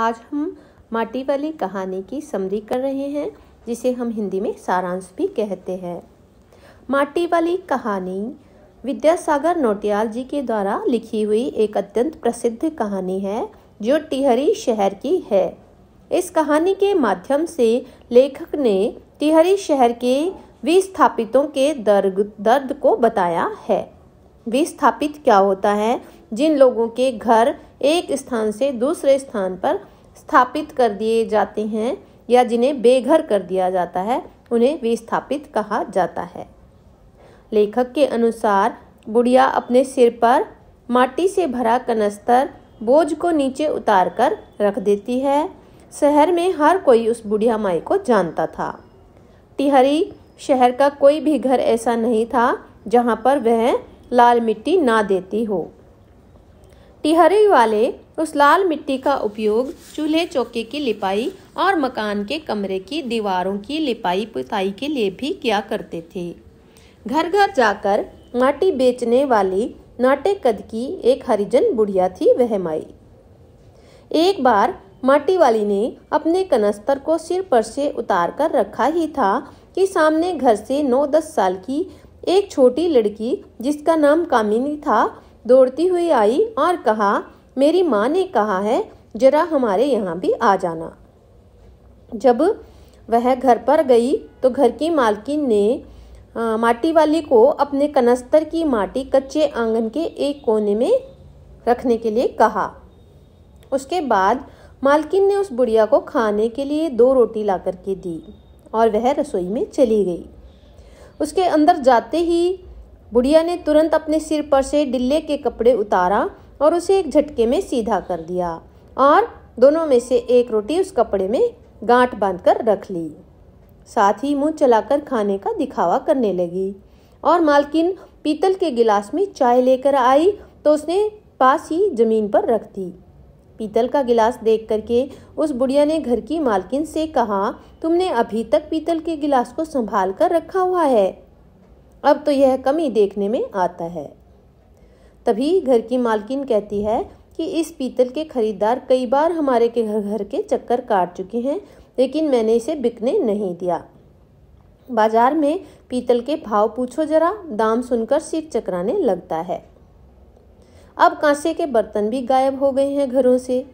आज हम माटी वाली कहानी की समरी कर रहे हैं जिसे हम हिंदी में सारांश भी कहते हैं माटी वाली कहानी विद्यासागर नोटियाल जी के द्वारा लिखी हुई एक अत्यंत प्रसिद्ध कहानी है जो टिहरी शहर की है इस कहानी के माध्यम से लेखक ने टिहरी शहर के विस्थापितों के दर्द दर्द को बताया है विस्थापित क्या होता है जिन लोगों के घर एक स्थान से दूसरे स्थान पर स्थापित कर दिए जाते हैं या जिन्हें बेघर कर दिया जाता है उन्हें विस्थापित कहा जाता है लेखक के अनुसार बुढ़िया अपने सिर पर माटी से भरा कनस्तर बोझ को नीचे उतार कर रख देती है शहर में हर कोई उस बुढ़िया माई को जानता था टिहरी शहर का कोई भी घर ऐसा नहीं था जहाँ पर वह लाल मिट्टी ना देती हो टिहरी वाले उस लाल मिट्टी का उपयोग चूल्हे चौके की लिपाई और मकान के कमरे की दीवारों की लिपाई पुताई के लिए भी किया करते थे घर घर जाकर माटी बेचने वाली नाटे कद की एक हरिजन बुढ़िया थी वह माई एक बार माटी वाली ने अपने कनस्तर को सिर पर से उतार कर रखा ही था कि सामने घर से नौ दस साल की एक छोटी लड़की जिसका नाम कामिनी था दौड़ती हुई आई और कहा मेरी माँ ने कहा है जरा हमारे यहाँ भी आ जाना जब वह घर पर गई तो घर की मालकिन ने आ, माटी वाली को अपने कनस्तर की माटी कच्चे आंगन के एक कोने में रखने के लिए कहा उसके बाद मालकिन ने उस बुढ़िया को खाने के लिए दो रोटी ला करके दी और वह रसोई में चली गई उसके अंदर जाते ही बुढ़िया ने तुरंत अपने सिर पर से डिल्ले के कपड़े उतारा और उसे एक झटके में सीधा कर दिया और दोनों में से एक रोटी उस कपड़े में गांठ बांधकर रख ली साथ ही मुंह चलाकर खाने का दिखावा करने लगी और मालकिन पीतल के गिलास में चाय लेकर आई तो उसने पास ही जमीन पर रख दी पीतल का गिलास देख करके उस बुढ़िया ने घर की मालकिन से कहा तुमने अभी तक पीतल के गिलास को संभाल कर रखा हुआ है अब तो यह कमी देखने में आता है तभी घर की मालकिन कहती है कि इस पीतल के खरीदार कई बार हमारे के घर के चक्कर काट चुके हैं लेकिन मैंने इसे बिकने नहीं दिया बाजार में पीतल के भाव पूछो जरा दाम सुनकर सिर चकराने लगता है अब कांसे के बर्तन भी गायब हो गए हैं घरों से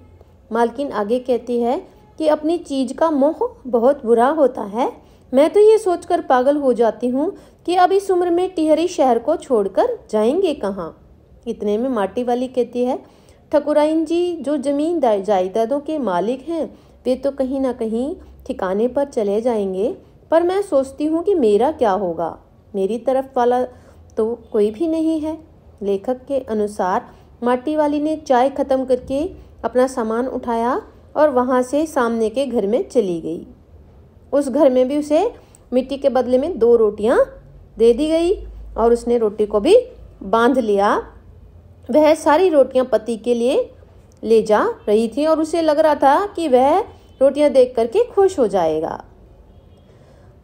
मालकिन आगे कहती है कि अपनी चीज का मोह बहुत बुरा होता है मैं तो ये सोचकर पागल हो जाती हूँ कि अब इस उम्र में टिहरी शहर को छोड़कर जाएंगे कहाँ इतने में माटी वाली कहती है ठकुराइन जी जो जमीन जायदादों के मालिक हैं वे तो कहीं ना कहीं ठिकाने पर चले जाएंगे पर मैं सोचती हूँ कि मेरा क्या होगा मेरी तरफ वाला तो कोई भी नहीं है लेखक के अनुसार माटी वाली ने चाय ख़त्म करके अपना सामान उठाया और वहाँ से सामने के घर में चली गई उस घर में भी उसे मिट्टी के बदले में दो रोटियां दे दी गई और उसने रोटी को भी बांध लिया वह सारी रोटियां पति के लिए ले जा रही थी और उसे लग रहा था कि वह रोटियां देख करके खुश हो जाएगा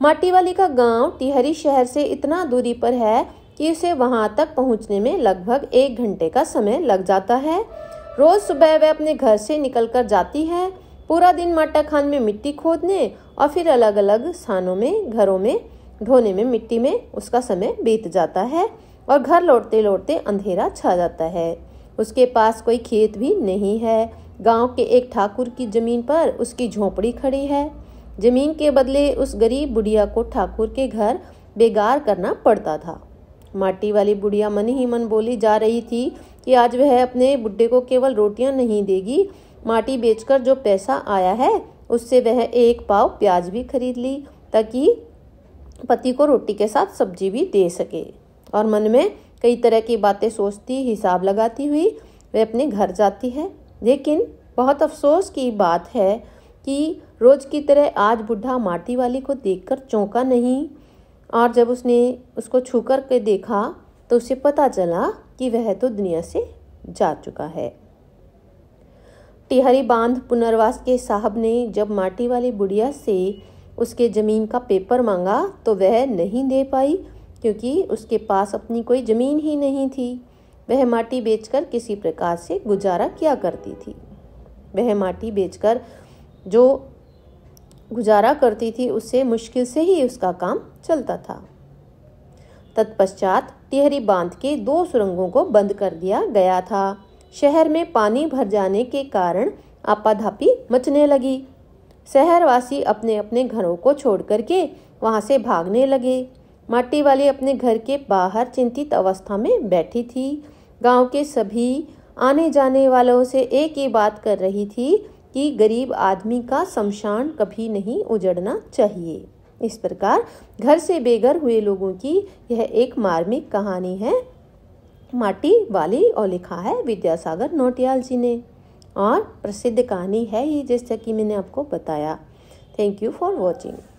माटीवाली का गांव टिहरी शहर से इतना दूरी पर है कि उसे वहां तक पहुंचने में लगभग एक घंटे का समय लग जाता है रोज सुबह वह अपने घर से निकलकर जाती है पूरा दिन माटा खान में मिट्टी खोदने और फिर अलग अलग स्थानों में घरों में ढोने में मिट्टी में उसका समय बीत जाता है और घर लौटते लौटते अंधेरा छा जाता है उसके पास कोई खेत भी नहीं है गांव के एक ठाकुर की जमीन पर उसकी झोपड़ी खड़ी है जमीन के बदले उस गरीब बुढ़िया को ठाकुर के घर बेगार करना पड़ता था माटी वाली बुढ़िया मन ही मन बोली जा रही थी कि आज वह अपने बुढ़े को केवल रोटियां नहीं देगी माटी बेचकर जो पैसा आया है उससे वह एक पाव प्याज भी खरीद ली ताकि पति को रोटी के साथ सब्जी भी दे सके और मन में कई तरह की बातें सोचती हिसाब लगाती हुई वह अपने घर जाती है लेकिन बहुत अफसोस की बात है कि रोज़ की तरह आज बूढ़ा माटी वाली को देखकर चौंका नहीं और जब उसने उसको छू कर के देखा तो उसे पता चला कि वह तो दुनिया से जा चुका है टिहरी बांध पुनर्वास के साहब ने जब माटी वाली बुढ़िया से उसके ज़मीन का पेपर मांगा तो वह नहीं दे पाई क्योंकि उसके पास अपनी कोई ज़मीन ही नहीं थी वह माटी बेचकर किसी प्रकार से गुजारा किया करती थी वह माटी बेचकर जो गुजारा करती थी उससे मुश्किल से ही उसका काम चलता था तत्पश्चात टिहरी बांध के दो सुरंगों को बंद कर दिया गया था शहर में पानी भर जाने के कारण आपाधापी मचने लगी शहरवासी अपने अपने घरों को छोड़ करके वहाँ से भागने लगे माटी वाली अपने घर के बाहर चिंतित अवस्था में बैठी थी गांव के सभी आने जाने वालों से एक ही बात कर रही थी कि गरीब आदमी का शमशान कभी नहीं उजड़ना चाहिए इस प्रकार घर से बेघर हुए लोगों की यह एक मार्मिक कहानी है माटी वाली और लिखा है विद्यासागर नोटियाल जी ने और प्रसिद्ध कहानी है ये जैसा कि मैंने आपको बताया थैंक यू फॉर वॉचिंग